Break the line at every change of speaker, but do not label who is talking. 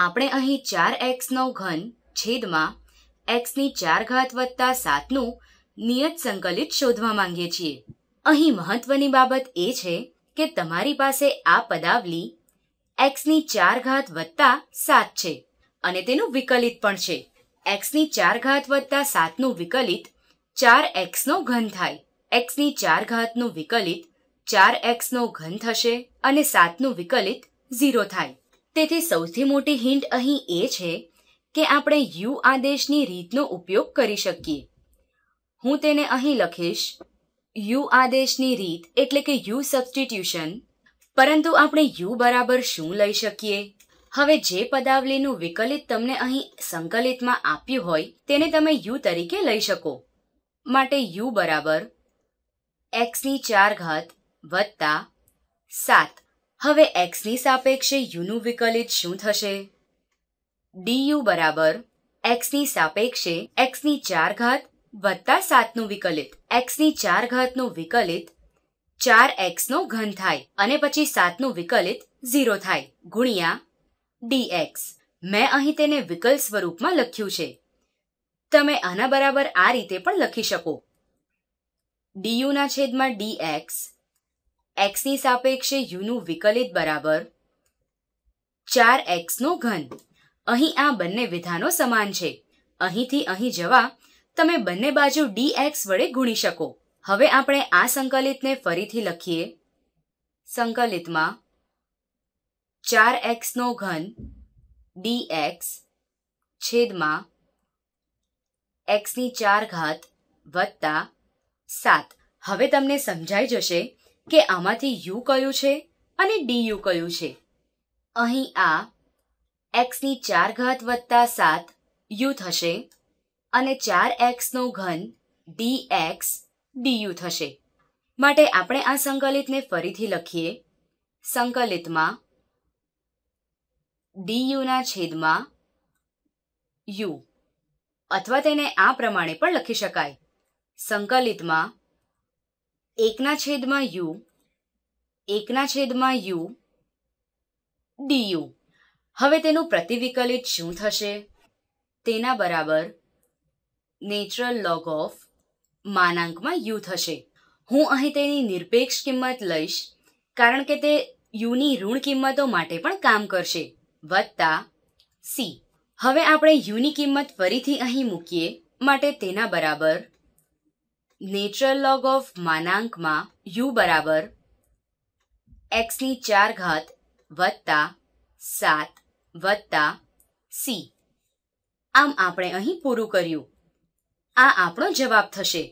આપણે અહીં ચાર એક્સનો ઘન છેદમાં એક્સની ચાર ઘાત વત્તા સાતનું નિયત સંકલિત શોધવા માંગીએ છીએ અહીં મહત્વની બાબત એ છે કે તમારી પાસે આ પદાવલી એક્સની ચાર ઘાત વત્તા સાત છે અને તેનું વિકલિત પણ છે એક્સની ચાર ઘાત વત્તા સાતનું વિકલિત ચાર એક્સનો ઘન થાય એક્સની ચાર ઘાતનું વિકલિત ચાર એક્સનો ઘન થશે અને સાતનું વિકલિત ઝીરો થાય તેથી સૌથી મોટી હિન્ટ અહીં એ છે કે આપણે યુ આદેશની રીતનો ઉપયોગ કરી શકીએ હું તેને અહીં લખીશ યુ આદેશની રીત એટલે કે યુ સબસ્ટિટ્યુશન પરંતુ આપણે યુ બરાબર શું લઈ શકીએ હવે જે પદાવલીનું વિકલિત તમને અહીં સંકલિતમાં આપ્યું હોય તેને તમે યુ તરીકે લઈ શકો માટે યુ બરાબર એક્સની ચાર ઘાત વત્તા સાત હવે એક્સની સાપેક્ષે યુનું વિકલિત શું થશે ડીયુ બરાબર એક્સની સાપેક્ષે એક્સની ચાર ઘાત વત્તા સાતનું વિકલિત એક્સની ચાર ઘાતનું વિકલિત ચાર એક્સનો ઘન થાય અને પછી સાતનું વિકલિત ઝીરો થાય ગુણ્યા ડી એક્સ મેં અહીં તેને વિકલ સ્વરૂપમાં લખ્યું છે તમે આના બરાબર આ રીતે પણ લખી શકો ડીયુના છેદમાં ડી એક્સ એક્સની સાપેક્ષે યુનું વિકલિત બરાબર ચાર એક્સનો ઘન અહીં આ બંને વિધાનો સમાન છે અહીંથી અહીં જવા તમે બંને બાજુ ડી એક્સ વડે ગુણી શકો હવે આપણે આ સંકલિતને ફરીથી લખીએ સંકલિતમાં ચાર એક્સનો ઘન ડી એક્સ છેદમાં એક્સની ચાર ઘાત વત્તા સાત હવે તમને સમજાઈ જશે કે આમાંથી યુ કયું છે અને ડી યુ કયું છે અહીં આ એક્સની ચાર ઘાત વત્તા સાત યુ થશે અને ચાર એક્સનો ઘન ડી એક્સ ડીયુ થશે માટે આપણે આ સંકલિતને ફરીથી લખીએ સંકલિતમાં ડીયુના છેદમાં યુ અથવા તેને આ પ્રમાણે પણ લખી શકાય સંકલિતમાં એકના છેદમાં યુ એકના છેદમાં યુ ડીયુ હવે તેનું પ્રતિવિકલિત શું થશે તેના બરાબર નેચરલ લોગ ઓફ માનાંકમાં યુ થશે હું અહીં તેની નિરપેક્ષ કિંમત લઈશ કારણ કે તે યુની ઋણ કિંમતો માટે પણ કામ કરશે વત્તા સી હવે આપણે યુની કિંમત ફરીથી અહીં મૂકીએ માટે તેના બરાબર નેચરલ લોગ ઓફ માનાંકમાં યુ બરાબર એક્સની ચાર ઘાત વત્તા સાત વત્તા સી આમ આપણે અહીં પૂરું કર્યું આ આપણો જવાબ થશે